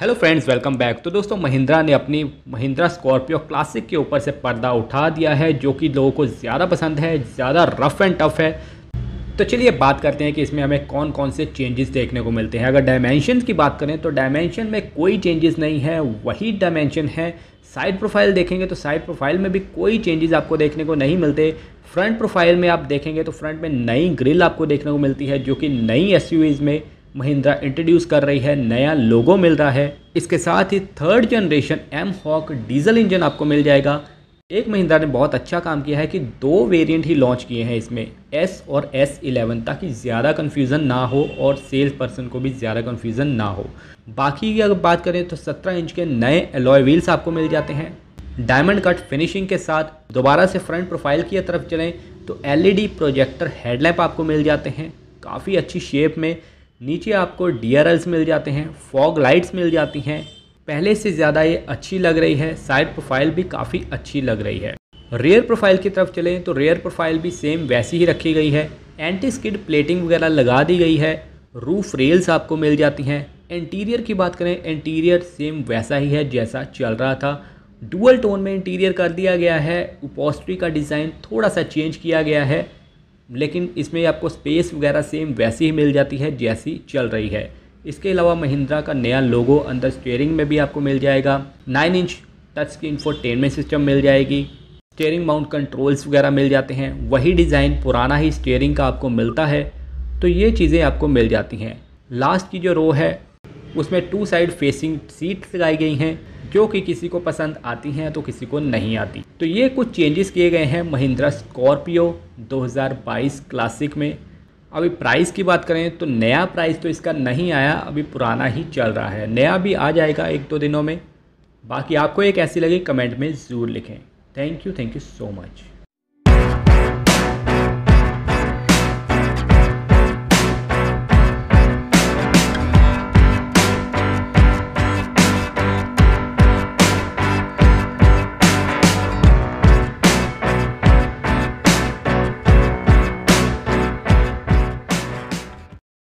hello friends welcome back तो दोस्तों महिंद्रा ने अपनी महिंद्रा स्कॉर्पियो क्लासिक के ऊपर से पर्दा उठा दिया है जो कि लोगों को ज़्यादा पसंद है ज़्यादा रफ़ एंड टफ़ है तो चलिए बात करते हैं कि इसमें हमें कौन कौन से चेंजेस देखने को मिलते हैं अगर डायमेंशन की बात करें तो डायमेंशन में कोई चेंजेस नहीं है वही डायमेंशन है साइड प्रोफाइल देखेंगे तो साइड प्रोफाइल में भी कोई चेंजेस आपको देखने को नहीं मिलते फ्रंट प्रोफाइल में आप देखेंगे तो फ्रंट में नई ग्रिल आपको देखने को मिलती है जो कि नई एस में महिंद्रा इंट्रोड्यूस कर रही है नया लोगो मिल रहा है इसके साथ ही third generation M Hawk diesel engine आपको मिल जाएगा एक महिंद्रा ने बहुत अच्छा काम किया है कि दो वेरिएंट ही लॉन्च किए हैं इसमें एस और एस इलेवन ताकि ज़्यादा कन्फ्यूज़न ना हो और सेल्स पर्सन को भी ज़्यादा कन्फ्यूज़न ना हो बाकी की अगर बात करें तो 17 इंच के नए एलॉय व्हील्स आपको मिल जाते हैं डायमंड कट फिनिशिंग के साथ दोबारा से फ्रंट प्रोफाइल की तरफ चलें तो एल प्रोजेक्टर हेडलैम्प आपको मिल जाते हैं काफ़ी अच्छी शेप में नीचे आपको डी मिल जाते हैं फॉग लाइट्स मिल जाती हैं पहले से ज़्यादा ये अच्छी लग रही है साइड प्रोफाइल भी काफ़ी अच्छी लग रही है रेयर प्रोफाइल की तरफ चलें तो रेयर प्रोफाइल भी सेम वैसी ही रखी गई है एंटी स्किड प्लेटिंग वगैरह लगा दी गई है रूफ रेल्स आपको मिल जाती हैं इंटीरियर की बात करें इंटीरियर सेम वैसा ही है जैसा चल रहा था डुअल टोन में इंटीरियर कर दिया गया है उपोस्ट्री का डिज़ाइन थोड़ा सा चेंज किया गया है लेकिन इसमें आपको स्पेस वगैरह सेम वैसी ही मिल जाती है जैसी चल रही है इसके अलावा महिंद्रा का नया लोगो अंदर स्टेयरिंग में भी आपको मिल जाएगा nine inch touch screen infotainment system मिल जाएगी स्टेयरिंग माउंट कंट्रोल्स वगैरह मिल जाते हैं वही डिज़ाइन पुराना ही स्टेयरिंग का आपको मिलता है तो ये चीज़ें आपको मिल जाती हैं लास्ट की जो रो है उसमें टू साइड फेसिंग सीट्स लगाई गई हैं क्योंकि किसी को पसंद आती हैं तो किसी को नहीं आती तो ये कुछ चेंजेस किए गए हैं महिंद्रा स्कॉर्पियो 2022 क्लासिक में अभी प्राइस की बात करें तो नया प्राइस तो इसका नहीं आया अभी पुराना ही चल रहा है नया भी आ जाएगा एक दो दिनों में बाकी आपको एक ऐसी लगी कमेंट में ज़रूर लिखें thank you thank you so much